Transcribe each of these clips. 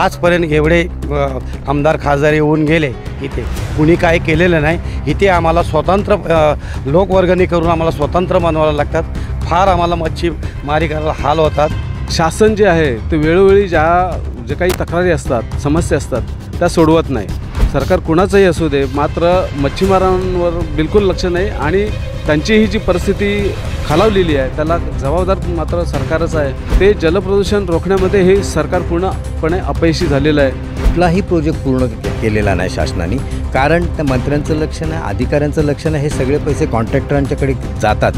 आजपर्यंत एवढे आमदार खासदार येऊन गेले इथे कुणी काय केलेलं नाही इथे आम्हाला स्वतंत्र लोकवर्गणी करून आम्हाला स्वतंत्र बनवायला लागतात फार आम्हाला मच्छीमारी करायला हाल होतात शासन जे आहे ते वेळोवेळी ज्या जे काही तक्रारी असतात समस्या असतात त्या सोडवत नाही सरकार कुणाचंही असू दे मात्र मच्छीमारांवर बिलकुल लक्ष नाही आणि त्यांची ही जी परिस्थिती खालावलेली आहे त्याला जबाबदार मात्र सरकारच आहे ते जलप्रदूषण रोखण्यामध्ये हे सरकार पूर्णपणे अपयशी झालेलं आहे कुठलाही प्रोजेक्ट पूर्ण केलेला नाही शासनाने कारण त्या मंत्र्यांचं लक्ष नाही अधिकाऱ्यांचं लक्ष नाही हे सगळे पैसे कॉन्ट्रॅक्टरांच्याकडे जातात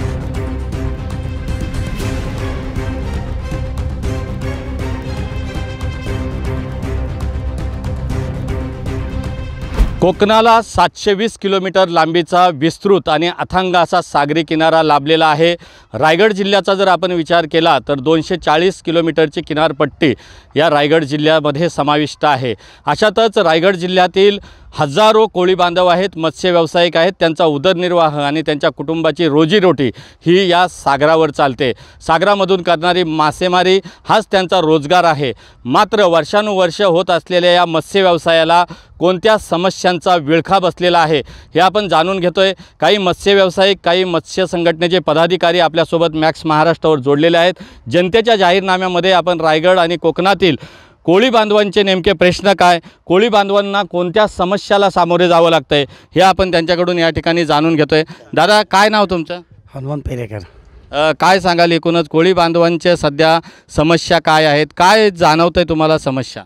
कोकणाला सातशे वीस किलोमीटर लांबीचा विस्तृत आणि अथांग असा सागरी किनारा लाभलेला आहे रायगड जिल्ह्याचा जर आपण विचार केला तर दोनशे चाळीस किलोमीटरची किनारपट्टी या रायगड जिल्ह्यामध्ये समाविष्ट आहे अशातच रायगड जिल्ह्यातील हजारो कोळी बांधव आहेत मत्स्य व्यावसायिक आहेत त्यांचा उदरनिर्वाह आणि त्यांच्या कुटुंबाची रोजीरोटी ही या सागरावर चालते सागरामधून करणारी मासेमारी हाच त्यांचा रोजगार आहे मात्र वर्षानुवर्ष होत असलेल्या या मत्स्य व्यवसायाला कोणत्या समस्यांचा विळखा बसलेला आहे हे आपण जाणून घेतो आहे काही मत्स्य व्यावसायिक काही मत्स्य संघटनेचे पदाधिकारी आपल्यासोबत मॅक्स महाराष्ट्रावर जोडलेले आहेत जनतेच्या जाहीरनाम्यामध्ये आपण रायगड आणि कोकणातील कोळी बांधवांचे नेमके प्रश्न काय कोळी बांधवांना कोणत्या समस्याला सामोरे जावं लागतं आहे हे आपण त्यांच्याकडून या ठिकाणी जाणून घेतो आहे दादा काय नाव तुमचं हनुमान पेरेकर काय सांगाल एकूणच कोळी बांधवांच्या सध्या समस्या काय आहेत काय जाणवतं आहे तुम्हाला समस्या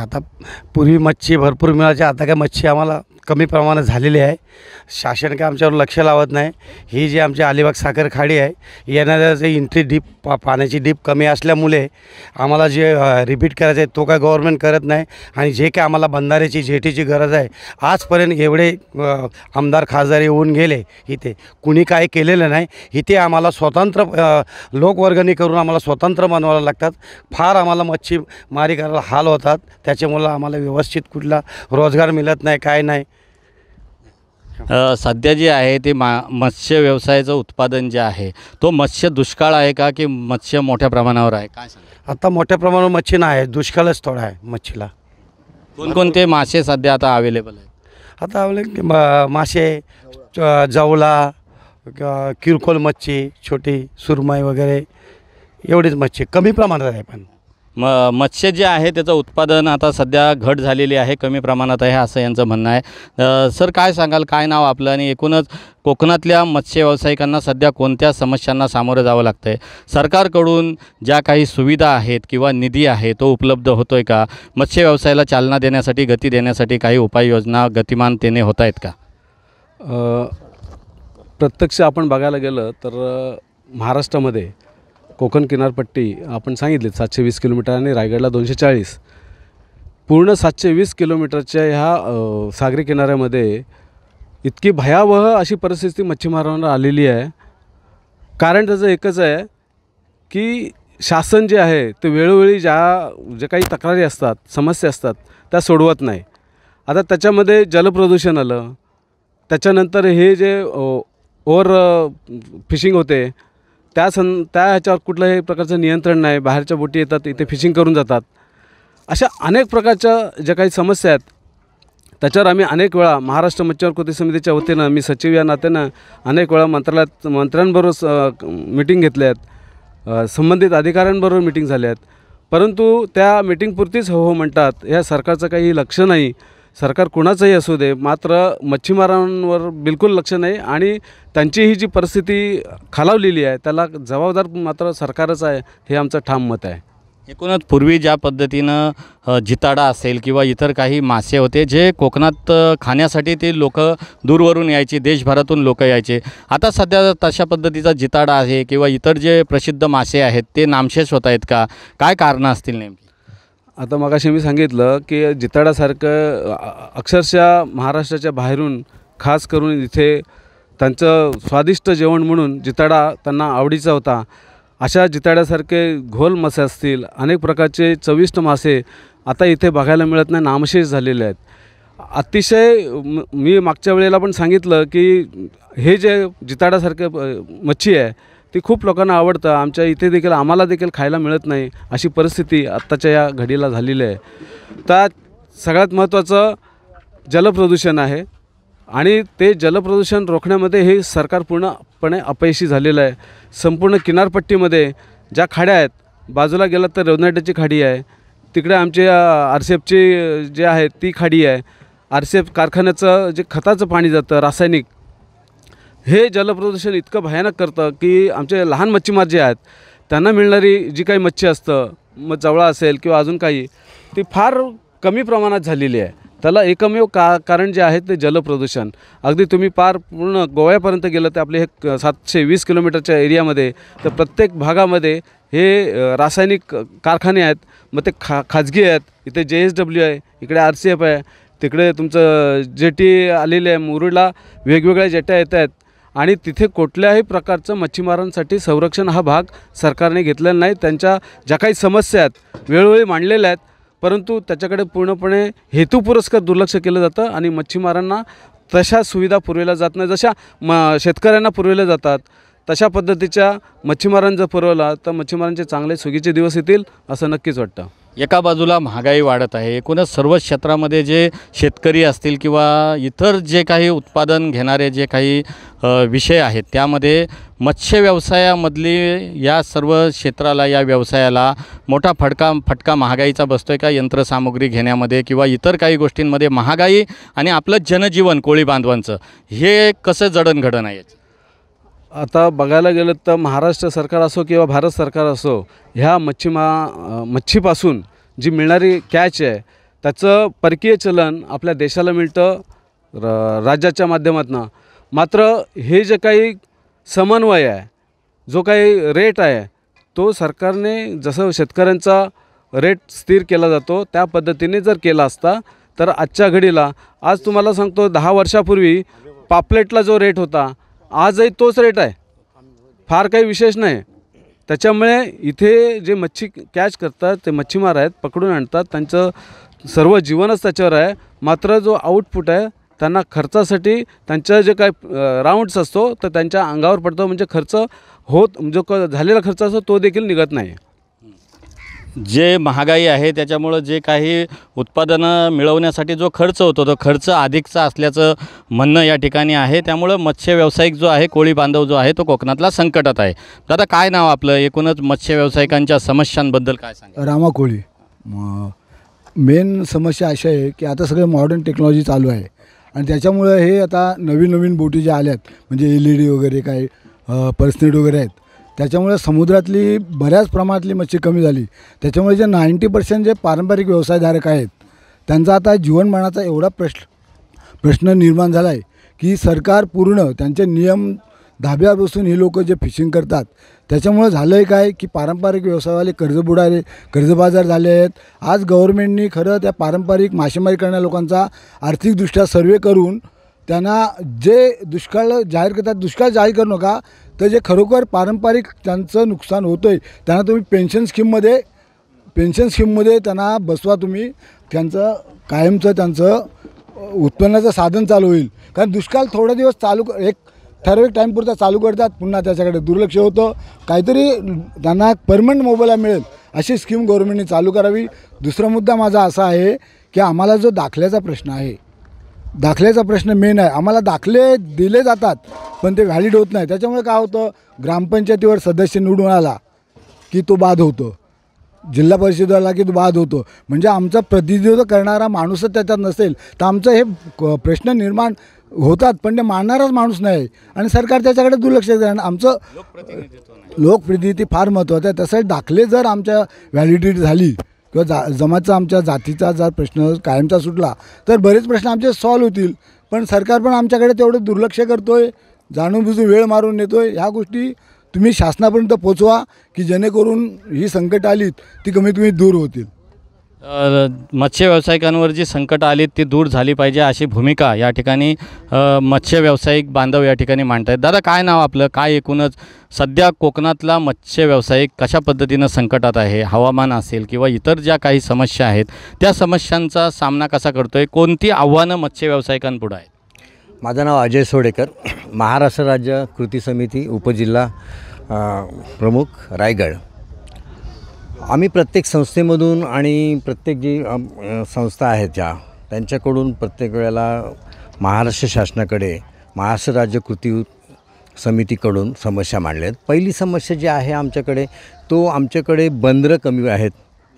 आता पूर्वी मच्छी भरपूर मिळायची आता काय मच्छी आम्हाला कमी प्रमाणात झालेली आहे शासन काय आमच्यावर लक्ष लावत नाही ही जी आमची अलिबाग साखर खाडी आहे येणाऱ्या जे इंट्री डीप पा पाण्याची डीप कमी असल्यामुळे आम्हाला जे रिपीट करायचं आहे तो काय गव्हर्मेंट करत नाही आणि जे काय आम्हाला बंधाऱ्याची जेटीची गरज आहे आजपर्यंत एवढे आमदार खासदार येऊन गेले इथे कुणी काय केलेलं नाही इथे आम्हाला स्वतंत्र लोकवर्गणी करून आम्हाला स्वतंत्र बनवायला लागतात फार आम्हाला मच्छीमारी करायला हाल होतात त्याच्यामुळं आम्हाला व्यवस्थित कुठला रोजगार मिळत नाही काय नाही सध्या जे आहे ते मा मत्स्य व्यवसायाचं उत्पादन जे आहे तो मत्स्य दुष्काळ आहे का की मत्स्य मोठ्या प्रमाणावर आहे काय आता मोठ्या प्रमाणावर मच्छी नाही आहे दुष्काळच थोडा आहे मच्छीला कोणकोणते मासे सध्या आता अवेलेबल आहेत आता अवेलेबल मासे जवला किरकोळ मच्छी छोटी सुरमई वगैरे एवढीच मच्छी कमी प्रमाणात आहे पण म मत्स्य जे आहे त्याचं उत्पादन आता सध्या घट झालेली आहे कमी प्रमाणात आहे असं यांचं म्हणणं आहे सर काय सांगाल काय नाव आपलं आणि एकूणच कोकणातल्या मत्स्य व्यावसायिकांना सध्या कोणत्या समस्यांना सामोरं जावं लागतं आहे सरकारकडून ज्या काही सुविधा आहेत किंवा निधी आहे तो उपलब्ध होतो आहे का मत्स्य व्यवसायाला चालना देण्यासाठी गती देण्यासाठी काही उपाययोजना गतिमानतेने होत आहेत का प्रत्यक्ष आपण बघायला गेलं तर महाराष्ट्रामध्ये कोकण किनारपट्टी आपण सांगितली सातशे वीस किलोमीटर आणि रायगडला दोनशे चाळीस पूर्ण सातशे वीस किलोमीटरच्या ह्या सागरी किनाऱ्यामध्ये इतकी भयावह अशी परिस्थिती मच्छीमारांना आलेली आहे कारण त्याचं एकच आहे की शासन जे आहे ते वेळोवेळी ज्या ज्या काही तक्रारी असतात समस्या असतात त्या सोडवत नाही आता त्याच्यामध्ये जलप्रदूषण आलं त्याच्यानंतर हे जे ओवर फिशिंग होते त्या सं त्या ह्याच्यावर कुठल्याही प्रकारचं नियंत्रण नाही बाहेरच्या बोटी येतात इथे फिशिंग करून जातात अशा अनेक प्रकारच्या ज्या काही समस्या आहेत त्याच्यावर आम्ही अनेक वेळा महाराष्ट्र मच्छीवर कृती समितीच्या वतीनं मी सचिव या नात्यानं अनेक वेळा मंत्रालयात मंत्र्यांबरोबर मिटिंग घेतल्या आहेत संबंधित अधिकाऱ्यांबरोबर मिटिंग झाल्या आहेत परंतु त्या मिटिंगपुरतीच हो हो म्हणतात या सरकारचं काही लक्ष नाही सरकार कुणाचंही असू दे मात्र मच्छीमारांवर बिलकुल लक्ष नाही आणि त्यांची ही जी परिस्थिती खालावलेली आहे त्याला जबाबदार मात्र सरकारच आहे हे आमचं ठाम मत आहे एकूणच पूर्वी ज्या पद्धतीनं जिताडा असेल किंवा इतर काही मासे होते जे कोकणात खाण्यासाठी ते लोक दूरवरून यायचे देशभरातून लोक यायचे आता सध्या तशा पद्धतीचा जिताडा आहे किंवा इतर जे प्रसिद्ध मासे आहेत ते नामशेष होत आहेत का काय कारणं असतील नेमकी आता मगाशी मी सांगितलं की जिताडासारखं अक्षरशः महाराष्ट्राच्या बाहेरून खास करून इथे त्यांचं स्वादिष्ट जेवण म्हणून जिताडा त्यांना आवडीचा होता अशा जिताड्यासारखे घोल मासे असतील अनेक प्रकारचे चविष्ट मासे आता इथे बघायला मिळत नाही नामशेष झालेले आहेत अतिशय मी मागच्या वेळेला पण सांगितलं की हे जे जिताडासारखे मच्छी आहे ती खूप लोकांना आवडतं आमच्या इथे देखील आम्हाला देखील खायला मिळत नाही अशी परिस्थिती आत्ताच्या या घडीला झालेली आहे त्यात सगळ्यात महत्त्वाचं जलप्रदूषण आहे आणि ते जलप्रदूषण रोखण्यामध्ये हे सरकार पूर्णपणे अपयशी झालेलं आहे संपूर्ण किनारपट्टीमध्ये ज्या खाड्या आहेत बाजूला गेलात तर रेवनाट्याची खाडी आहे तिकडे आमचे आर सी एफची जे आहे ती खाडी आहे आर सी एफ कारखान्याचं जे खताचं पाणी जातं रासायनिक हे जलप्रदूषण इतकं भयानक करतं की आमचे लहान मच्छीमार जे आहेत त्यांना मिळणारी जी काही मच्छी असतं मग जवळा असेल किंवा अजून काही ती फार कमी प्रमाणात झालेली आहे त्याला एकमेव का कारण जे आहे ते जलप्रदूषण अगदी तुम्ही पार पूर्ण गोव्यापर्यंत गेलं तर आपले हे सातशे वीस किलोमीटरच्या एरियामध्ये तर प्रत्येक भागामध्ये हे रासायनिक कारखाने आहेत मग ते खा खाजगी आहेत इथे जे एस डब्ल्यू आहे इकडे आर सी एफ आहे तिकडे तुमचं जेटी आलेले आहे मुरुडला वेगवेगळ्या जेट्या येत आहेत आणि तिथे कुठल्याही प्रकारचं मच्छीमारांसाठी संरक्षण हा भाग सरकारने घेतलेला नाही त्यांच्या ज्या काही समस्या आहेत वेळोवेळी मांडलेल्या आहेत परंतु त्याच्याकडे पूर्णपणे हेतुपुरस्कर दुर्लक्ष केलं जातं आणि मच्छीमारांना तशा सुविधा पुरविल्या जात नाही जशा म शेतकऱ्यांना पुरविल्या जातात तशा पद्धतीच्या जर पुरवला तर मच्छीमारांचे चांगले सुगीचे दिवस येतील असं नक्कीच वाटतं एका बाजूला महागाई वाढत आहे एकूणच सर्व क्षेत्रामध्ये जे शेतकरी असतील किंवा इतर जे काही उत्पादन घेणारे जे काही विषय आहेत त्यामध्ये मत्स्य व्यवसायामधली या सर्व क्षेत्राला या व्यवसायाला मोठा फडका फटका महागाईचा बसतो आहे का यंत्रसामुग्री घेण्यामध्ये किंवा इतर काही गोष्टींमध्ये महागाई आणि आपलं जनजीवन कोळी बांधवांचं हे कसं जडणघडण आहे आता बघायला गेलं तर महाराष्ट्र सरकार असो किंवा भारत सरकार असो ह्या मच्छीमा मच्छीपासून जी मिळणारी कॅच आहे त्याचं परकीय चलन आपल्या देशाला मिळतं र राज्याच्या माध्यमातून मात्र हे जे काही समन्वय आहे जो काही रेट आहे तो सरकारने जसं शेतकऱ्यांचा रेट स्थिर केला जातो त्या पद्धतीने जर केला असता तर आजच्या घडीला आज तुम्हाला सांगतो दहा वर्षापूर्वी पापलेटला जो रेट होता आजही तोच रेट आहे फार काही विशेष नाही त्याच्यामुळे इथे जे मच्छी कॅच करतात ते मच्छीमार आहेत पकडून आणतात त्यांचं सर्व जीवनच त्याच्यावर आहे मात्र जो आउटपुट आहे त्यांना खर्चासाठी त्यांचा जे काही राऊंड्स असतो तर त्यांच्या अंगावर पडतो म्हणजे खर्च होत जो क झालेला खर्च असतो तो देखील निघत नाही जे महागाई आहे त्याच्यामुळं जे काही उत्पादनं मिळवण्यासाठी जो खर्च होतो तो खर्च अधिकचा असल्याचं म्हणणं या ठिकाणी आहे त्यामुळं मत्स्य व्यावसायिक जो आहे कोळी बांधव जो आहे तो कोकणातला संकटात आहे दादा काय नाव आपलं एकूणच मत्स्य व्यावसायिकांच्या समस्यांबद्दल काय सांग रामा कोळी मेन समस्या अशी आहे की आता सगळं मॉडर्न टेक्नॉलॉजी चालू आहे आणि त्याच्यामुळं हे आता नवीन नवीन बोटी ज्या आल्यात म्हणजे एल ई डी वगैरे काय पर्सनेट वगैरे आहेत त्याच्यामुळे समुद्रातली बऱ्याच प्रमाणातली मच्छी कमी झाली त्याच्यामुळे जे नाईंटी पर्सेंट जे पारंपरिक व्यवसायधारक आहेत त्यांचा आता जीवनमानाचा एवढा प्रश्न प्रश्न निर्माण झाला आहे की सरकार पूर्ण त्यांचे नियम धाब्या बसून हे लोक जे फिशिंग करतात त्याच्यामुळं झालं आहे काय की पारंपरिक व्यवसायवाले कर्ज बुडाले कर्जबाजार झाले आहेत आज गव्हर्मेंटनी खरं त्या पारंपरिक मासेमारी करणाऱ्या लोकांचा आर्थिकदृष्ट्या सर्वे करून त्यांना जे दुष्काळ जाहीर करतात दुष्काळ जाहीर करू नका तर जे खरोखर पारंपरिक त्यांचं नुकसान होतं आहे त्यांना तुम्ही पेन्शन स्कीममध्ये पेन्शन स्कीममध्ये त्यांना बसवा तुम्ही त्यांचं कायमचं त्यांचं उत्पन्नाचं साधन चालू होईल कारण दुष्काळ थोडा दिवस चालू एक ठराविक टाईमपुरता चालू करतात पुन्हा त्याच्याकडे दुर्लक्ष होतं काहीतरी त्यांना परमनंट मोबाईला मिळेल अशी स्कीम गव्हर्मेंटने चालू करावी दुसरा मुद्दा माझा असा आहे की आम्हाला जो दाखल्याचा प्रश्न आहे दाखल्याचा प्रश्न मेन आहे आम्हाला दाखले दिले जातात पण ते व्हॅलिड होत नाही त्याच्यामुळे काय होतं ग्रामपंचायतीवर सदस्य निवडून आला की तो बाद होतो जिल्हा परिषदेला की तो बाद होतो म्हणजे आमचा प्रतिनिधित्व करणारा माणूसच त्याच्यात नसेल तर आमचं हे प्रश्न निर्माण होतात पण ते मानणाराच माणूस नाही आणि सरकार त्याच्याकडे दुर्लक्ष आणि आमचं लोकप्रतिनिधी फार महत्त्वाचं आहे तसंच दाखले जर आमच्या व्हॅलिडिटी झाली किंवा जा जमाचा आमच्या जातीचा जर प्रश्न कायमचा सुटला तर बरेच प्रश्न आमचे सॉल्व्ह होतील पण सरकार पण आमच्याकडे तेवढं दुर्लक्ष करतो आहे जाणूनबुजून वेळ मारून नेतो आहे ह्या गोष्टी तुम्ही शासनापर्यंत पोचवा की जेणेकरून ही संकट आलीत ती कमीत कमी दूर होतील मत्स्य व्यावसायिकांवर जी संकट आलीत ती दूर झाली पाहिजे अशी भूमिका या ठिकाणी मत्स्य व्यावसायिक बांधव या ठिकाणी मांडत आहेत दादा काय नाव आपलं काय एकूणच सध्या कोकणातला मत्स्य व्यावसायिक कशा पद्धतीनं संकटात आहे हवामान असेल किंवा इतर ज्या काही समस्या आहेत त्या समस्यांचा सामना कसा करतो आहे कोणती आव्हानं मत्स्य व्यावसायिकांपुढं आहेत माझं नाव अजय सोडेकर महाराष्ट्र राज्य कृती समिती उपजिल्हा प्रमुख रायगड आम्ही प्रत्येक संस्थेमधून आणि प्रत्येक जी संस्था आहेत ज्या त्यांच्याकडून प्रत्येक वेळेला महाराष्ट्र शासनाकडे महाराष्ट्र राज्य कृती समितीकडून समस्या मांडल्या आहेत पहिली समस्या जी आहे आमच्याकडे तो आमच्याकडे बंदरं कमी आहेत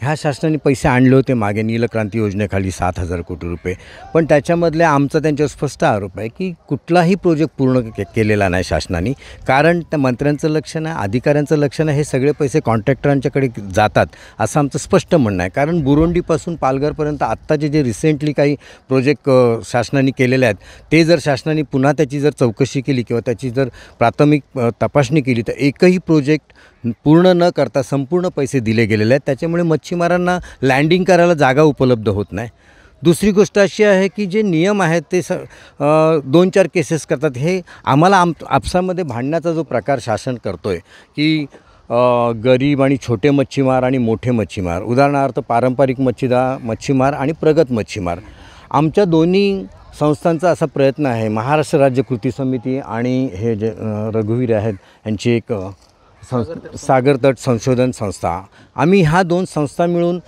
ह्या शासनाने पैसे आणले होते मागे नीलक्रांती योजनेखाली सात हजार कोटी रुपये पण त्याच्यामधले आमचा त्यांच्यावर स्पष्ट आरोप आहे की कुठलाही प्रोजेक्ट पूर्ण के केलेला नाही शासनाने कारण त्या मंत्र्यांचं लक्ष नाही अधिकाऱ्यांचं लक्ष नाही हे सगळे पैसे कॉन्ट्रॅक्टरांच्याकडे जातात असं आमचं स्पष्ट म्हणणं आहे कारण बुरोंडीपासून पालघरपर्यंत आत्ताचे जे रिसेंटली काही प्रोजेक्ट शासनाने केलेले आहेत ते जर शासनाने पुन्हा त्याची जर चौकशी केली किंवा त्याची जर प्राथमिक तपासणी केली तर एकही प्रोजेक्ट पूर्ण न करता संपूर्ण पैसे दिले गेलेले आहेत त्याच्यामुळे मच्छीमारांना लँडिंग करायला जागा उपलब्ध होत नाही दुसरी गोष्ट अशी आहे की जे नियम आहेत ते स दोन चार केसेस करतात हे आम्हाला आम आपसामध्ये भांडण्याचा जो प्रकार शासन करतो आहे की गरीब आणि छोटे मच्छीमार आणि मोठे मच्छीमार उदाहरणार्थ पारंपरिक मच्छीदा मच्छीमार आणि प्रगत मच्छीमार आमच्या दोन्ही संस्थांचा असा प्रयत्न आहे महाराष्ट्र राज्य कृती समिती आणि हे जे रघुवीर आहेत यांची एक सागरतट सागर संशोधन संस्था आम्ही ह्या दोन संस्था मिळून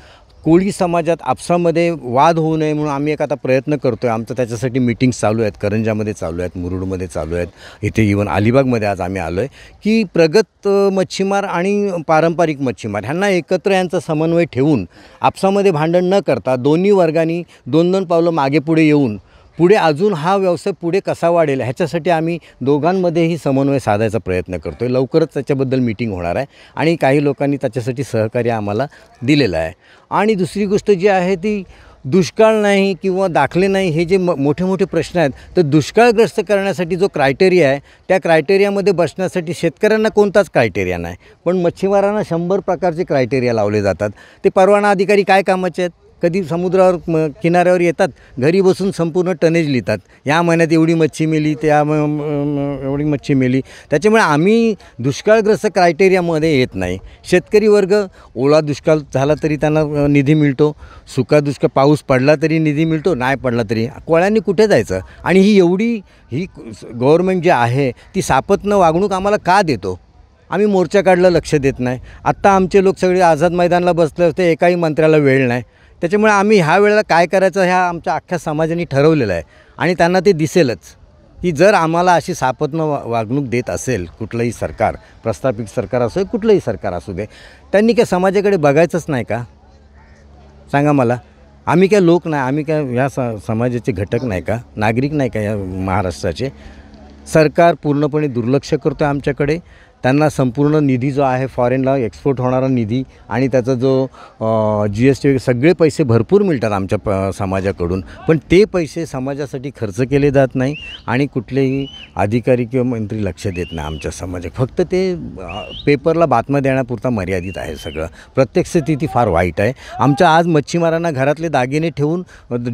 कोळी समाजात आपसामध्ये वाद होऊ नये म्हणून आम्ही एक आता प्रयत्न करतो आहे आमचं त्याच्यासाठी मिटिंग्स चालू आहेत करंजामध्ये चालू आहेत मुरुडमध्ये चालू आहेत इथे इवन अलिबागमध्ये आज आम्ही आलो आहे की प्रगत मच्छीमार आणि पारंपरिक मच्छीमार ह्यांना एकत्र यांचा समन्वय ठेवून आपसामध्ये भांडण न करता दोन्ही वर्गांनी दोन दोन पावलं मागे पुढे येऊन पुढे अजून हा व्यवसाय पुढे कसा वाढेल ह्याच्यासाठी आम्ही दोघांमध्येही समन्वय साधायचा प्रयत्न करतो आहे लवकरच त्याच्याबद्दल मीटिंग होणार आहे आणि काही लोकांनी त्याच्यासाठी सहकार्य आम्हाला दिलेलं आहे आणि दुसरी गोष्ट जी आहे ती दुष्काळ नाही किंवा दाखले नाही हे जे म मोठे मोठे प्रश्न आहेत तर दुष्काळग्रस्त करण्यासाठी जो क्रायटेरिया आहे त्या क्रायटेरियामध्ये बसण्यासाठी शेतकऱ्यांना कोणताच क्रायटेरिया नाही पण मच्छीमारांना शंभर प्रकारचे क्रायटेरिया लावले जातात ते परवाना अधिकारी काय कामाचे आहेत कधी समुद्रावर म किनाऱ्यावर येतात घरी बसून संपूर्ण टनेज लिहितात या महिन्यात एवढी मच्छी मेली त्या एवढी मच्छी मेली त्याच्यामुळे आम्ही दुष्काळग्रस्त क्रायटेरियामध्ये येत नाही शेतकरी वर्ग ओला दुष्काळ झाला तरी त्यांना निधी मिळतो सुका दुष्काळ पाऊस पडला तरी निधी मिळतो नाही पडला तरी कोळ्यांनी कुठे जायचं आणि ही एवढी ही गव्हर्मेंट जी आहे ती सापत्न वागणूक आम्हाला का देतो आम्ही मोर्चा काढला लक्ष देत नाही आत्ता आमचे लोक सगळे आझाद मैदानला बसले होते एकाही मंत्र्याला वेळ नाही त्याच्यामुळे आम्ही ह्या वेळेला काय करायचं ह्या आमच्या अख्ख्या समाजाने ठरवलेलं आहे आणि त्यांना ते दिसेलच की जर आम्हाला अशी सापत्न वागणूक देत असेल कुठलंही सरकार प्रस्थापित सरकार दे कुठलंही सरकार असू दे त्यांनी काय समाजाकडे बघायचंच नाही का सांगा मला आम्ही काय लोक नाही आम्ही काय ह्या स समाजाचे घटक नाही का नागरिक नाही का या महाराष्ट्राचे सरकार पूर्णपणे दुर्लक्ष करतो आमच्याकडे त्यांना संपूर्ण निधी जो आहे फॉरेनला एक्सपोर्ट होणारा निधी आणि त्याचा जो जी एस टी सगळे पैसे भरपूर मिळतात आमच्या प समाजाकडून पण ते पैसे समाजासाठी खर्च केले जात नाही आणि कुठलेही अधिकारी किंवा मंत्री लक्ष देत नाही आमच्या समाजात फक्त ते पेपरला बातम्या देण्यापुरता मर्यादित आहे सगळं प्रत्यक्ष स्थिती फार वाईट आहे आमच्या आज मच्छीमारांना घरातले दागिने ठेवून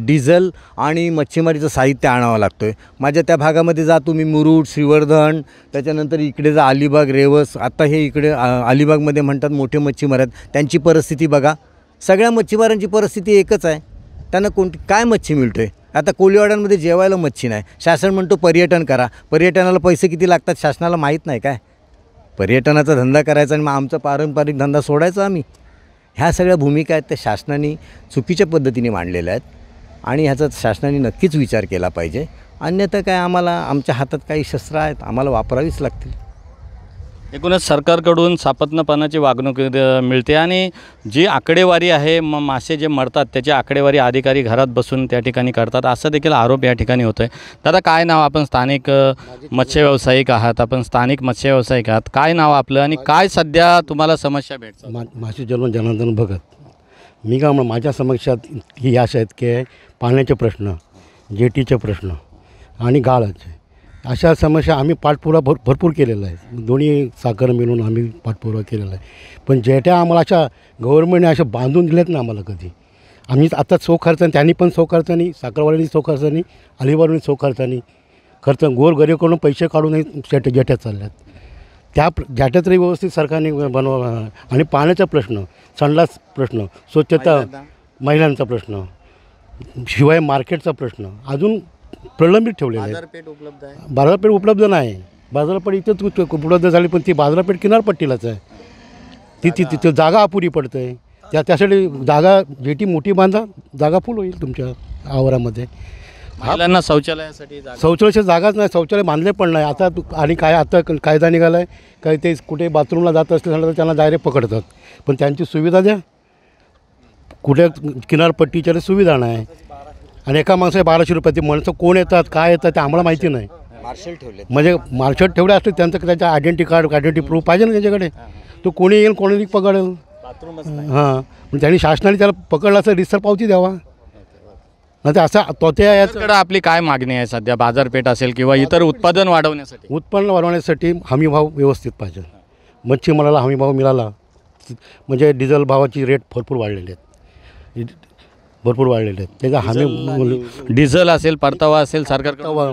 डिझेल आणि मच्छीमारीचं साहित्य आणावं लागतो आहे माझ्या त्या भागामध्ये जा तुम्ही मुरुड श्रीवर्धन त्याच्यानंतर इकडे जा अलिबाग रेवस आता हे इकडे अलिबागमध्ये म्हणतात मोठे मच्छीमार आहेत त्यांची परिस्थिती बघा सगळ्या मच्छीमारांची परिस्थिती एकच आहे त्यांना कोण काय मच्छी मिळतो आहे आता कोळीवाड्यांमध्ये जेवायला मच्छी नाही शासन म्हणतो पर्यटन करा पर्यटनाला पैसे किती लागतात शासनाला माहीत नाही काय पर्यटनाचा धंदा करायचा आणि मग आमचा पारंपरिक धंदा सोडायचा आम्ही ह्या सगळ्या भूमिका आहेत त्या शासनाने चुकीच्या पद्धतीने मांडलेल्या आहेत आणि ह्याचा शासनाने नक्कीच विचार केला पाहिजे अन्यथा काय आम्हाला आमच्या हातात काही शस्त्र आहेत आम्हाला वापरावीच लागतील एकूणच सरकारकडून सापत्नपणाची वागणूक मिळते आणि जी आकडेवारी आहे म मासे जे मरतात त्याची आकडेवारी अधिकारी घरात बसून त्या ठिकाणी करतात असा देखील आरोप या ठिकाणी होतो आहे दादा काय नाव आपण स्थानिक मत्स्य व्यावसायिक आहात आपण स्थानिक मत्स्य व्यावसायिक आहात काय नाव आपलं आणि काय सध्या तुम्हाला समस्या भेटतं मा मासे जन्म जनार्दन भगत मी का माझ्या समस्यात ही अशा आहेत की पाण्याचे प्रश्न जेटीचे प्रश्न आणि गाळाचे अशा समस्या आम्ही पाठपुरा भर भरपूर केलेला आहे दोन्ही साखर मिळून आम्ही पाठपुरा केलेला आहे पण जेट्या आम्हाला अशा गव्हर्नमेंटने अशा बांधून दिल्यात ना आम्हाला कधी आम्ही आता सो खर्चाने त्यांनी पण सो खर्चानी साखरवाड्यांनी सो खर्चानी अलिबागनी सो खर्चानी खर्च गरीबकडून पैसे काढूनही शेट जेट्या चालल्यात त्या ज्याट्या तरी व्यवस्थित सरकारने बनवा आणि पाण्याचा प्रश्न संडास प्रश्न स्वच्छता महिलांचा प्रश्न शिवाय मार्केटचा प्रश्न अजून प्रलंबित ठेवलेले बाजारपेठ उपलब्ध आहे उपलब्ध नाही बाजारपेठ इथेच उपलब्ध झाली पण ती बाजारपेठ किनारपट्टीलाच आहे ती ती तिथं जागा अपुरी पडते त्या त्यासाठी जागा जेटी मोठी बांधा जागा फुल होईल तुमच्या आवारामध्ये महिलांना शौचालयासाठी शौचालयाची जागाच नाही शौचालय बांधले पण नाही आता आणि काय आता कायदा निघाला आहे काही ते कुठे बाथरूमला जात असले तर त्यांना डायरेक्ट पकडतात पण त्यांची सुविधा द्या कुठे किनारपट्टीच्या सुविधा नाही आणि एका माणसाला बाराशे ते माणसं कोण येतात काय येतात ते आम्हाला माहिती नाही मार्शल ठेवले म्हणजे मार्शल ठेवले असते त्यांचं त्यांचं आयडेंटी कार्ड आयडेंटी प्रूफ पाहिजे ना त्यांच्याकडे तो कोणी येईल कोणी पकडेल हां पण त्यांनी शासनाने त्याला पकडला असं रिसर पावती द्यावा नाही असा असं तो याच्याकडे आपली काय मागणी आहे सध्या बाजारपेठ असेल किंवा इतर उत्पादन वाढवण्यासाठी उत्पन्न वाढवण्यासाठी हमीभाव व्यवस्थित पाहिजे हमी हमीभाव मिळाला म्हणजे डिझेल भावाची रेट भरपूर वाढलेले आहेत भरपूर वाढलेले आहेत त्याचा हमी डिझेल असेल परतावा असेल सरकार परतावा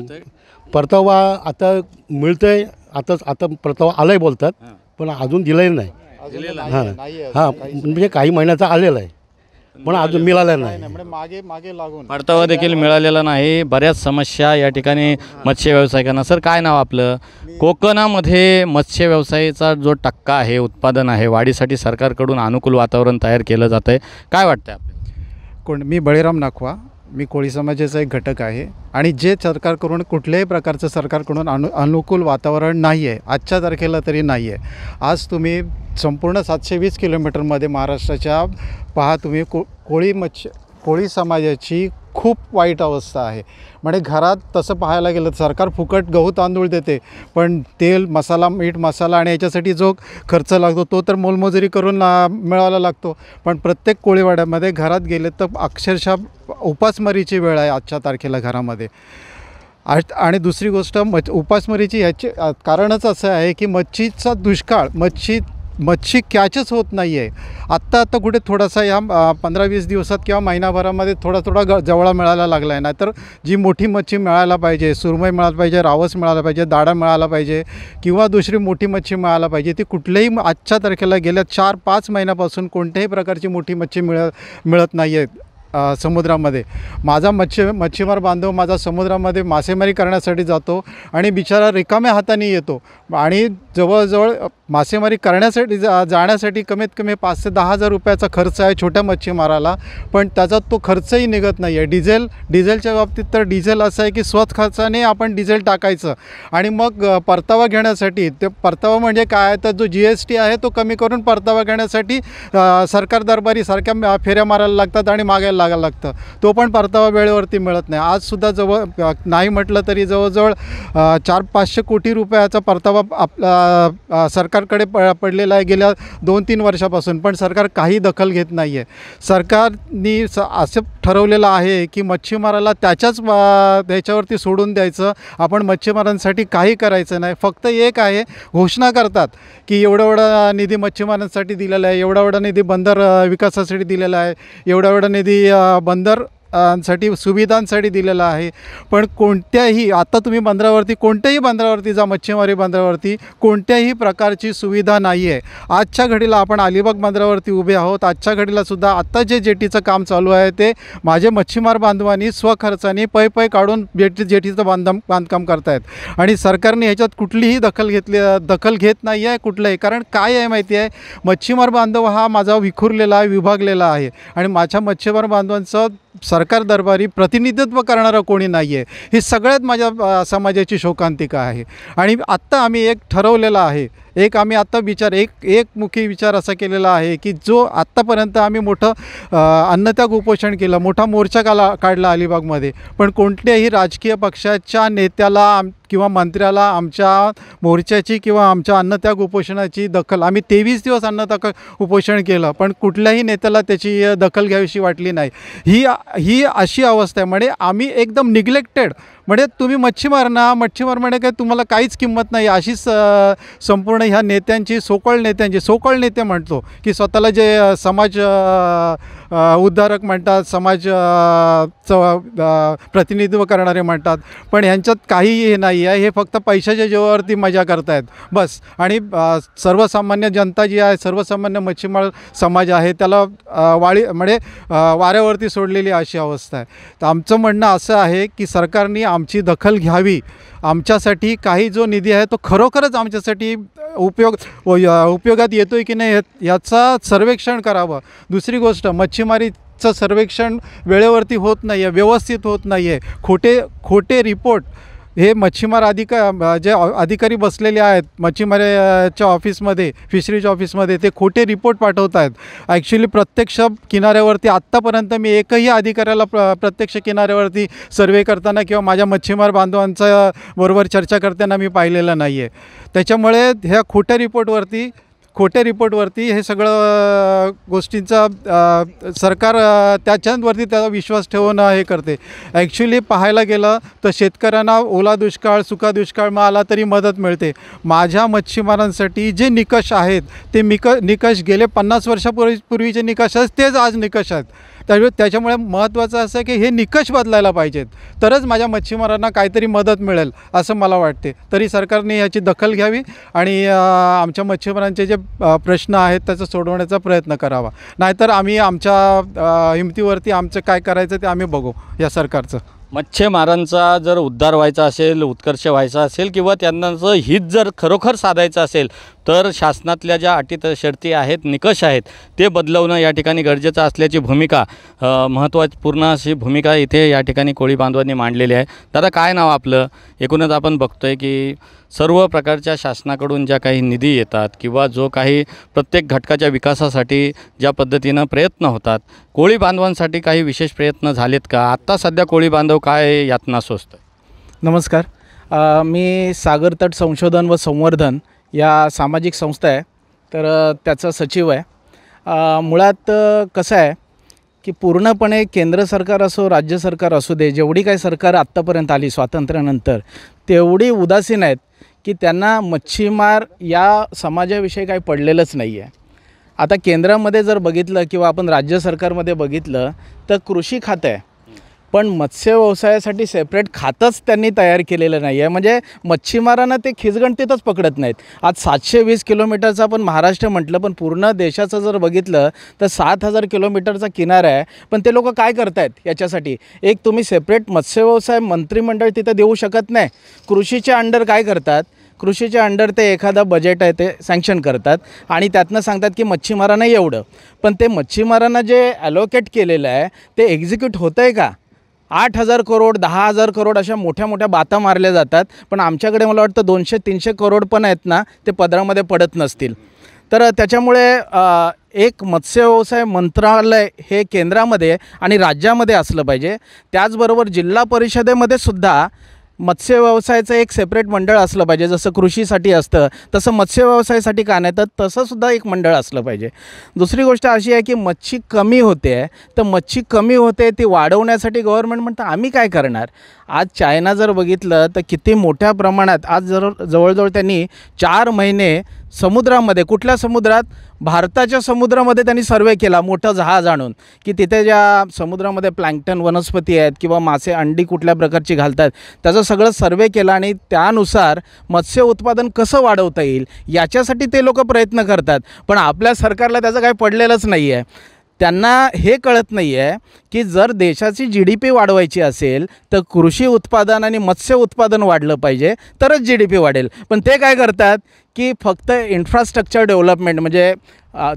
परतावा आता मिळतोय आहे आताच आता परतावा आलाय बोलतात पण अजून दिलाही नाही हां हां म्हणजे काही महिन्याचा आलेला आहे पण अजून मिळालं नाही म्हणजे मागे मागे लागून परतावा देखील मिळालेला नाही बऱ्याच समस्या या ठिकाणी मत्स्य व्यावसायिकांना सर काय नाव आपलं कोकणामध्ये मत्स्य व्यवसायाचा जो टक्का आहे उत्पादन आहे वाढीसाठी सरकारकडून अनुकूल वातावरण तयार केलं जात आहे काय वाटतं कोण मी बळीराम नाखवा मी कोळी समाजाचा एक घटक आहे आणि जे सरकारकडून कुठल्याही प्रकारचं सरकारकडून अनु अनुकूल वातावरण नाही आहे आजच्या तारखेला तरी नाही आहे आज तुम्ही संपूर्ण सातशे वीस किलोमीटरमध्ये महाराष्ट्राच्या पहा तुम्ही को कोळी मच्छ कोळी समाजाची खूप वाईट अवस्था आहे म्हणजे घरात तसं पाहायला गेलं तर सरकार फुकट गहू तांदूळ देते पण तेल मसाला मीठ मसाला आणि याच्यासाठी जो खर्च लागतो तो तर मोलमजुरी करून मिळावा लागतो पण प्रत्येक कोळीवाड्यामध्ये घरात गेले तर अक्षरशः उपासमारीची वेळ आहे आजच्या तारखेला घरामध्ये आणि दुसरी गोष्ट मच उपासमारीची ह्याची कारणच असं आहे की मच्छीचा दुष्काळ मच्छी मच्छी कॅचच होत नाही आहे आत्ता आत्ता कुठे थोडासा या पंधरा वीस दिवसात किंवा महिनाभरामध्ये थोडा थोडा ग जवळा मिळायला लागला आहे नाहीतर जी मोठी मच्छी मिळायला पाहिजे सुरमई मिळायला पाहिजे रावस मिळायला पाहिजे दाडा मिळायला पाहिजे किंवा दुसरी मोठी मच्छी मिळायला पाहिजे ती कुठल्याही आजच्या तारखेला गेल्या चार पाच महिन्यापासून कोणत्याही प्रकारची मोठी मच्छी मिळ मिळत नाही आहे समुद्रामध्ये माझा मच्छी मच्छीमार बांधव माझा समुद्रामध्ये मासेमारी करण्यासाठी जातो आणि बिचारा रिकाम्या हाताने येतो आणि जवळजवळ मासेमारी करण्यासाठी जा जाण्यासाठी कमीत कमी पाच ते दहा हजार रुपयाचा खर्च आहे छोट्या मच्छीमाराला पण त्याचा तो खर्चही निघत नाही आहे डिझेल डिझेलच्या बाबतीत तर डिझेल असं आहे की स्वत खर्चाने आपण डिझेल टाकायचं आणि मग परतावा घेण्यासाठी ते परतावा म्हणजे काय तर जो जी एस टी आहे तो कमी करून परतावा घेण्यासाठी सरकार दरबारी सारख्या फेऱ्या मारायला लागतात आणि मागायला लागायला लागतं तो पण परतावा वेळेवरती मिळत नाही आजसुद्धा जवळ नाही म्हटलं तरी जवळजवळ चार पाचशे कोटी रुपयाचा परतावा आपला सरकारकडे प पडलेला आहे गेल्या दोन तीन वर्षापासून पण सरकार काही दखल घेत नाही आहे सरकारनी स असं ठरवलेलं आहे की मच्छीमाराला त्याच्याच त्याच्यावरती सोडून द्यायचं आपण मच्छीमारांसाठी काही करायचं नाही फक्त एक आहे घोषणा करतात की एवढा एवढा निधी मच्छीमारांसाठी दिलेला आहे एवढा एवढा निधी बंदर विकासासाठी दिलेला आहे एवढा एवढा निधी बंदर साठी सुविधांसाठी दिलेला आहे पण कोणत्याही आता तुम्ही बंदरावरती कोणत्याही बंदरावरती जा मच्छीमारी बंदरावरती कोणत्याही प्रकारची सुविधा नाही आहे आजच्या घडीला आपण अलिबाग बंदरावरती उभे आहोत आजच्या घडीलासुद्धा आत्ता जे जेटीचं काम चालू आहे ते माझे मच्छीमार बांधवांनी स्वखर्चाने पै पै काढून जेटी जेटीचं बांधम बांधकाम करतायत आणि सरकारने ह्याच्यात कुठलीही दखल घेतली दखल घेत नाही आहे कुठलंही कारण काय आहे माहिती आहे मच्छीमार बांधव हा माझा विखुरलेला आहे विभागलेला आहे आणि माझ्या मच्छीमार बांधवांचं सरकार दरबारी प्रतिनिधित्व करणारं कोणी नाही आहे ही सगळ्यात माझ्या समाजाची शोकांतिका आहे आणि आत्ता आम्ही एक ठरवलेलं आहे एक आम्ही आत्ता विचार एक एक मुखी विचार असा केलेला आहे की जो आत्तापर्यंत आम्ही मोठं अन्नत्याग उपोषण केलं मोठा मोर्चा काला काढला अलिबागमध्ये पण कोणत्याही राजकीय पक्षाच्या नेत्याला आम किंवा मंत्र्याला आमच्या मोर्चाची किंवा आमच्या अन्नत्याग उपोषणाची दखल आम्ही तेवीस दिवस अन्नत्याग उपोषण केलं पण कुठल्याही नेत्याला त्याची दखल घ्यावीशी वाटली नाही ही ही अशी अवस्था आहे म्हणजे आम्ही एकदम निग्लेक्टेड म्हणजे तुम्ही मच्छीमार ना मच्छीमार म्हणे काय तुम्हाला काहीच किंमत नाही अशीच संपूर्ण ह्या नेत्यांची सोकळ नेत्यांची सोकळ नेते म्हणतो की स्वतःला जे समाज उद्धारक म्हणतात समाज च प्रतिनिधित्व करणारे म्हणतात पण ह्यांच्यात काही हे नाही आहे हे फक्त पैशाच्या जेवावरती मजा करतायत बस आणि सर्वसामान्य जनता जी आहे सर्वसामान्य मच्छीमार समाज आहे त्याला वाळी म्हणजे वाऱ्यावरती सोडलेली अशी अवस्था आहे तर आमचं म्हणणं असं आहे की सरकारने आमची दखल घ्यावी आमच्यासाठी काही जो निधी आहे तो खरोखरच आमच्यासाठी उपयोग उपयोगात येतो आहे की नाही याचा सर्वेक्षण करावं दुसरी गोष्ट मच्छी मच्छीमारीचं सर्वेक्षण वेळेवरती होत नाही आहे व्यवस्थित होत नाही आहे खोटे खोटे रिपोर्ट हे मच्छीमार अधिका जे अधिकारी बसलेले आहेत मच्छीमाराच्या ऑफिसमध्ये फिशरीज ऑफिसमध्ये ते खोटे रिपोर्ट पाठवत आहेत ॲक्च्युली प्रत्यक्ष किनाऱ्यावरती आत्तापर्यंत मी एकही अधिकाऱ्याला प्र प्रत्यक्ष किनाऱ्यावरती सर्वे करताना किंवा माझ्या मच्छीमार बांधवांचा बरोबर चर्चा करताना मी पाहिलेला नाही आहे त्याच्यामुळे ह्या खोट्या रिपोर्टवरती खोट्या रिपोर्टवरती हे सगळं गोष्टींचा सरकार त्याच्यावरती त्याचा विश्वास ठेवणं हे करते ॲक्च्युली पाहायला गेलं तर शेतकऱ्यांना ओला दुष्काळ सुका दुष्काळ मग आला तरी मदत मिळते माझ्या मच्छीमारांसाठी जे निकष आहेत ते निक निकष गेले पन्नास वर्षापूर्वी पूर्वीचे निकष आहेत तेच आज निकष आहेत त्यामुळे त्याच्यामुळे महत्त्वाचं असं की हे निकष बदलायला पाहिजेत तरच माझ्या मच्छीमारांना काहीतरी मदत मिळेल असं मला वाटते तरी सरकारने याची दखल घ्यावी आणि आमच्या मच्छीमारांचे जे प्रश्न आहेत त्याचं सोडवण्याचा प्रयत्न करावा नाहीतर आम्ही आमच्या हिमतीवरती आमचं काय करायचं ते आम्ही बघू या सरकारचं मच्छीमारांचा जर उद्धार व्हायचा असेल उत्कर्ष व्हायचा असेल किंवा त्यांनाचं हित जर खरोखर साधायचं असेल तर शासनातल्या ज्या अटी शर्ती आहेत निकष आहेत ते बदलवणं या ठिकाणी गरजेचं असल्याची भूमिका महत्त्वपूर्ण अशी भूमिका इथे या ठिकाणी कोळी बांधवांनी मांडलेली आहे दादा काय नाव आपलं एकूणच आपण बघतोय की सर्व प्रकारच्या शासनाकडून ज्या काही निधी येतात किंवा जो काही प्रत्येक घटकाच्या विकासासाठी ज्या पद्धतीनं प्रयत्न होतात कोळी बांधवांसाठी काही विशेष प्रयत्न झालेत का आत्ता सध्या कोळी बांधव काय यातना सोसतं नमस्कार मी सागरतट संशोधन व संवर्धन या सामाजिक संस्था आहे तर त्याचा सचिव आहे मुळात कसं आहे की पूर्णपणे केंद्र सरकार असो राज्य सरकार असू दे जेवढी काही सरकार आत्तापर्यंत आली स्वातंत्र्यानंतर तेवढी उदासीन आहेत की त्यांना मच्छीमार या समाजाविषयी काही पडलेलंच नाही आहे आता केंद्रामध्ये जर बघितलं किंवा आपण राज्य सरकारमध्ये बघितलं तर कृषी खातं आहे पण मत्स्य व्यवसायासाठी सेपरेट खातंच त्यांनी तयार केलेलं नाही आहे म्हणजे मच्छीमारांना ते तिथंच पकडत नाहीत आज सातशे वीस किलोमीटरचा आपण महाराष्ट्र म्हटलं पण पूर्ण देशाचं जर बघितलं तर सात हजार किलोमीटरचा किनारा आहे पण ते लोक काय करत आहेत याच्यासाठी एक तुम्ही सेपरेट मत्स्य व्यवसाय मंत्रिमंडळ तिथं देऊ शकत नाही कृषीच्या अंडर काय करतात कृषीच्या अंडर ते एखादा बजेट आहे ते सँक्शन करतात आणि त्यातनं सांगतात की मच्छीमारांना एवढं पण ते मच्छीमारांना जे ॲलोकेट केलेलं आहे ते एक्झिक्यूट होतं आहे का आठ हजार करोड दहा हजार करोड अशा मोठ्या मोठ्या बाता मारल्या जातात पण आमच्याकडे मला वाटतं दोनशे तीनशे करोड पण आहेत ना ते पदरामध्ये पडत नसतील तर त्याच्यामुळे एक व्यवसाय मंत्रालय हे केंद्रामध्ये आणि राज्यामध्ये असलं पाहिजे त्याचबरोबर जिल्हा परिषदेमध्ये सुद्धा मत्स्य व्यवसायाचं एक सेपरेट मंडळ असलं पाहिजे जसं कृषीसाठी असतं तसं मत्स्य व्यवसायासाठी का नाही तर तसंसुद्धा एक मंडळ असलं पाहिजे दुसरी गोष्ट अशी आहे की मच्छी कमी होते तर मच्छी कमी होते ती वाढवण्यासाठी गव्हर्मेंट म्हणतं आम्ही काय करणार आज चायना जर बघितलं तर किती मोठ्या प्रमाणात आज जर जवळजवळ त्यांनी चार महिने समुद्रामध्ये कुठल्या समुद्रात भारताच्या समुद्रामध्ये त्यांनी सर्वे केला मोठं जहाज आणून की तिथे ज्या समुद्रामध्ये प्लँक्टन वनस्पती आहेत किंवा मासे अंडी कुठल्या प्रकारची घालतात त्याचं सगळं सर्वे केला आणि त्यानुसार मत्स्य उत्पादन कसं वाढवता येईल याच्यासाठी ते लोक प्रयत्न करतात पण आपल्या सरकारला त्याचं काही पडलेलंच नाही आहे त्यांना हे कळत नाही आहे की जर देशाची जी डी पी वाढवायची असेल तर कृषी उत्पादन आणि मत्स्य उत्पादन वाढलं पाहिजे तरच जी डी पी वाढेल पण ते काय करतात की फक्त इन्फ्रास्ट्रक्चर डेव्हलपमेंट म्हणजे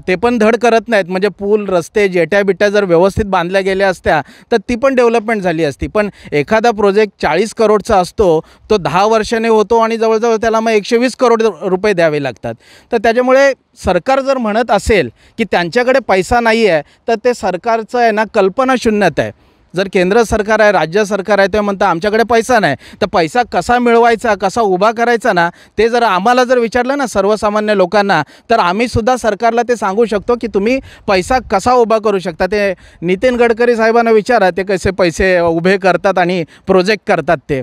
ते पण धड करत नाहीत म्हणजे पूल रस्ते जेट्या बिट्या जर व्यवस्थित बांधल्या गेल्या असत्या तर ती पण डेव्हलपमेंट झाली असती पण एखादा प्रोजेक्ट चाळीस करोडचा असतो तो दहा वर्षाने होतो आणि जवळजवळ त्याला मग एकशे वीस करोड रुपये द्यावे लागतात तर त्याच्यामुळे सरकार जर म्हणत असेल की त्यांच्याकडे पैसा नाही आहे तर ते सरकारचं आहे ना कल्पनाशून्यत आहे जर केंद्र सरकार आहे राज्य सरकार आहे ते म्हणतं आमच्याकडे पैसा नाही तर पैसा कसा मिळवायचा कसा उभा करायचा ना ते जर आम्हाला जर विचारलं ना सर्वसामान्य लोकांना तर आम्हीसुद्धा सरकारला ते सांगू शकतो की तुम्ही पैसा कसा उभा करू शकता ते नितीन गडकरी साहेबांना विचारा ते कसे पैसे उभे करतात आणि प्रोजेक्ट करतात ते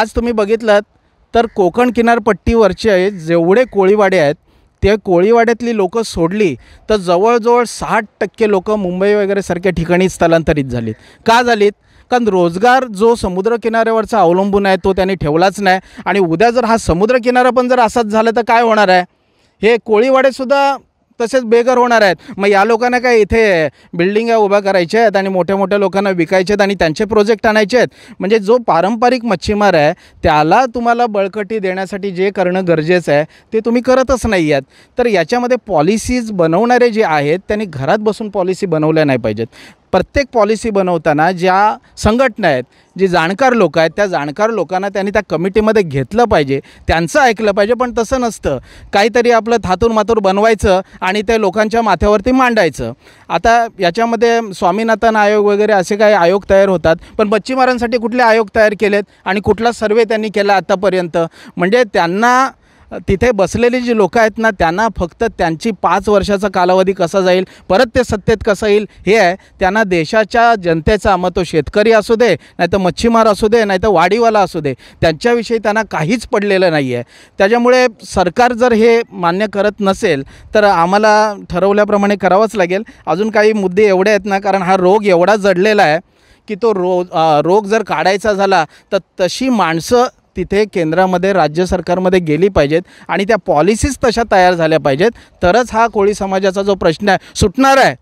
आज तुम्ही बघितलं तर कोकण किनारपट्टीवरचे जेवढे कोळीवाडे आहेत ते कोळीवाड्यातली लोकं सोडली तर जवळजवळ साठ टक्के लोकं मुंबई वगैरे सारख्या ठिकाणी स्थलांतरित झालीत का झालीत कारण रोजगार जो समुद्रकिनाऱ्यावरचा अवलंबून आहे तो त्यांनी ठेवलाच नाही आणि उद्या जर हा समुद्रकिनारा पण जर असाच झाला तर काय होणार आहे हे कोळीवाडेसुद्धा तसेच बेघर होणार आहेत मग या लोकांना काय इथे बिल्डिंग उभ्या करायच्या आहेत आणि मोठ्या मोठ्या लोकांना विकायचे आहेत आणि त्यांचे प्रोजेक्ट आणायचे आहेत म्हणजे जो पारंपरिक मच्छीमार आहे त्याला तुम्हाला बळकटी देण्यासाठी जे करणं गरजेचं आहे ते तुम्ही करतच नाही आहेत तर याच्यामध्ये पॉलिसीज बनवणारे जे आहेत त्यांनी घरात बसून पॉलिसी बनवल्या नाही पाहिजेत प्रत्येक पॉलिसी बनवताना ज्या संघटना आहेत जी जाणकार लोक आहेत त्या जाणकार लोकांना त्यांनी त्या कमिटीमध्ये घेतलं पाहिजे त्यांचं ऐकलं पाहिजे पण तसं नसतं काहीतरी आपलं थातूर मातूर बनवायचं आणि ते लोकांच्या माथ्यावरती मांडायचं आता याच्यामध्ये स्वामीनाथन आयोग वगैरे असे काही आयोग तयार होतात पण मच्छीमारांसाठी कुठले आयोग तयार केलेत आणि कुठला सर्वे त्यांनी केला आत्तापर्यंत म्हणजे त्यांना तिथे बसलेली जी लोकं आहेत ना त्यांना फक्त त्यांची पाच वर्षाचा कालावधी कसा जाईल परत ते सत्तेत कसं येईल हे आहे त्यांना देशाच्या जनतेचा मग तो शेतकरी असू दे नाहीतर मच्छीमार असू दे नाहीतर वाडीवाला असू दे त्यांच्याविषयी त्यांना काहीच पडलेलं नाही आहे त्याच्यामुळे सरकार जर हे मान्य करत नसेल तर आम्हाला ठरवल्याप्रमाणे करावंच लागेल अजून काही मुद्दे एवढे आहेत ना कारण हा रोग एवढा जडलेला आहे की तो रो रोग जर काढायचा झाला तर तशी माणसं तिथे केंद्रामध्ये राज्य सरकारमध्ये गेली पाहिजेत आणि त्या पॉलिसीज तशा तयार झाल्या पाहिजेत तरच हा कोळी समाजाचा जो प्रश्न आहे सुटणार आहे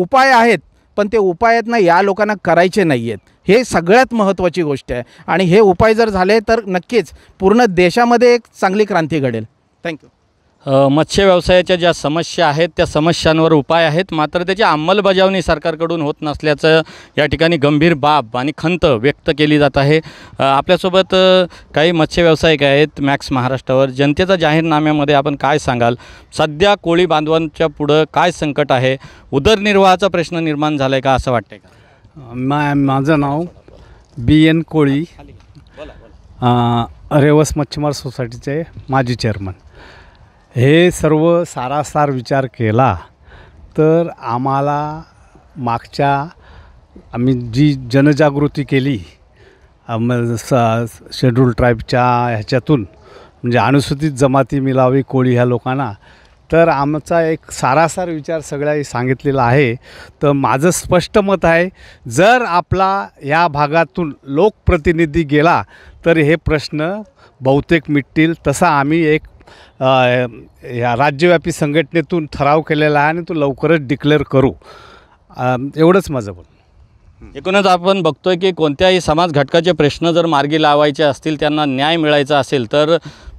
उपाय आहेत पण ते उपाय आहेत ना या लोकांना करायचे नाही आहेत हे सगळ्यात महत्त्वाची गोष्ट आहे आणि हे उपाय जर झाले तर नक्कीच पूर्ण देशामध्ये एक चांगली क्रांती घडेल थँक्यू मत्स्य व्यवसायाच्या ज्या समस्या आहेत त्या समस्यांवर उपाय आहेत मात्र त्याची अंमलबजावणी सरकारकडून होत नसल्याचं या ठिकाणी गंभीर बाब आणि खंत व्यक्त केली जात आहे आपल्यासोबत काही मत्स्य व्यावसायिक आहेत मॅक्स महाराष्ट्रावर जनतेचा जाहीरनाम्यामध्ये आपण काय सांगाल सध्या कोळी बांधवांच्या पुढं काय संकट आहे उदरनिर्वाहाचा प्रश्न निर्माण झाला आहे का असं वाटतंय का माझं नाव बी एन कोळी रेवस मच्छीमार सोसायटीचे माजी चेअरमन हे सर्व सारासार विचार केला तर आम्हाला मागच्या आम्ही जी जनजागृती केली स शेड्यूल ट्राईबच्या ह्याच्यातून म्हणजे अनुसूचित जमाती मिलावी कोळी ह्या लोकांना तर आमचा एक सारासार विचार सगळ्या सांगितलेला आहे तर माझं स्पष्ट मत आहे जर आपला या भागातून लोकप्रतिनिधी गेला तर हे प्रश्न बहुतेक मिटतील तसा आम्ही एक या राज्यव्यापी संघटनेतून ठराव केलेला आहे आणि तो लवकरच डिक्लेअर करू एवढंच माझं बोल एकूणच आपण बघतोय की कोणत्याही समाज घटकाचे प्रश्न जर मार्गी लावायचे असतील त्यांना न्याय मिळायचा असेल तर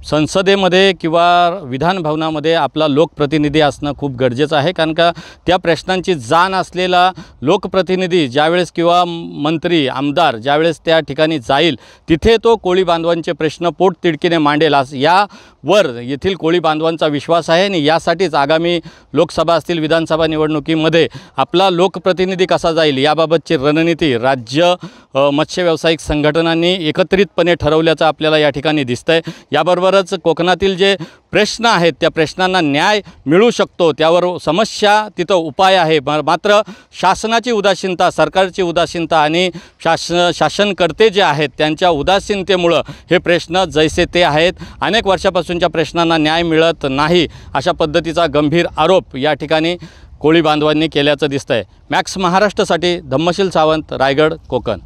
संसदेमध्ये किंवा विधानभवनामध्ये आपला लोकप्रतिनिधी असणं खूप गरजेचं आहे कारण का त्या प्रश्नांची जाण असलेला लोकप्रतिनिधी ज्यावेळेस किंवा मंत्री आमदार ज्यावेळेस त्या ठिकाणी जाईल तिथे तो कोळी बांधवांचे प्रश्न पोटतिडकीने मांडेल अस यावर येथील कोळी बांधवांचा विश्वास आहे आणि यासाठीच आगामी लोकसभा असतील विधानसभा निवडणुकीमध्ये आपला लोकप्रतिनिधी कसा जाईल याबाबतची रणनीती राज्य मत्स्य व्यावसायिक संघटनांनी एकत्रितपणे ठरवल्याचं आपल्याला या ठिकाणी दिसतं आहे याबरोबर तरच कोकणातील जे प्रश्न आहेत त्या प्रश्नांना न्याय मिळू शकतो त्यावर समस्या तिथं उपाय आहे मात्र शासनाची उदासीनता सरकारची उदासीनता आणि शासन शासनकर्ते जे आहेत त्यांच्या उदासीनतेमुळं हे प्रश्न जैसे ते आहेत अनेक वर्षापासूनच्या प्रश्नांना न्याय मिळत नाही अशा पद्धतीचा गंभीर आरोप या ठिकाणी कोळी बांधवांनी केल्याचं दिसतंय मॅक्स महाराष्ट्रासाठी धम्मशील सावंत रायगड कोकण